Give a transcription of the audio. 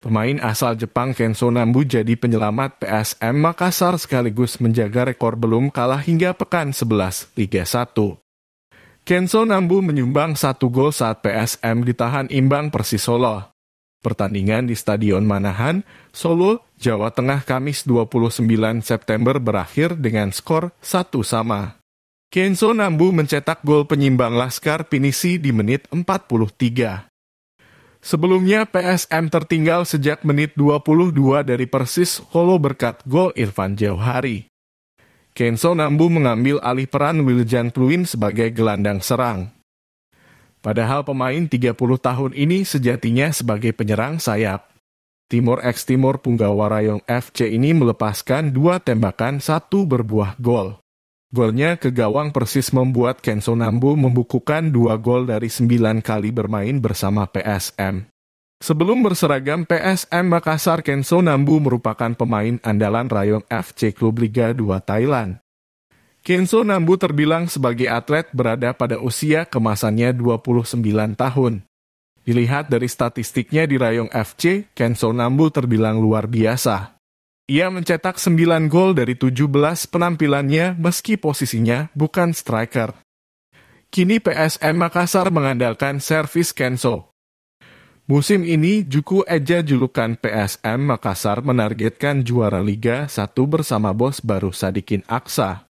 Pemain asal Jepang Kenzo Nambu jadi penyelamat PSM Makassar sekaligus menjaga rekor belum kalah hingga pekan 11 Liga 1. Kenzo Nambu menyumbang satu gol saat PSM ditahan imbang Persis Solo. Pertandingan di Stadion Manahan, Solo, Jawa Tengah Kamis 29 September berakhir dengan skor 1 sama. Kenzo Nambu mencetak gol penyimbang Laskar Pinisi di menit 43. Sebelumnya PSM tertinggal sejak menit 22 dari Persis Solo berkat gol Irfan Jauhari. Kenzo Nambu mengambil alih peran Wiljan Pluin sebagai gelandang serang. Padahal pemain 30 tahun ini sejatinya sebagai penyerang sayap. Timur X Timur Punggawa Rayong FC ini melepaskan dua tembakan satu berbuah gol. Golnya ke gawang persis membuat Kenzo Nambu membukukan dua gol dari sembilan kali bermain bersama PSM. Sebelum berseragam PSM Makassar, Kenzo Nambu merupakan pemain andalan Rayong FC Klub Liga 2 Thailand. Kenzo Nambu terbilang sebagai atlet berada pada usia kemasannya 29 tahun. Dilihat dari statistiknya di Rayong FC, Kenzo Nambu terbilang luar biasa. Ia mencetak 9 gol dari 17 penampilannya meski posisinya bukan striker. Kini PSM Makassar mengandalkan servis Kenso. Musim ini Juku Eja julukan PSM Makassar menargetkan juara Liga 1 bersama bos baru Sadikin Aksa.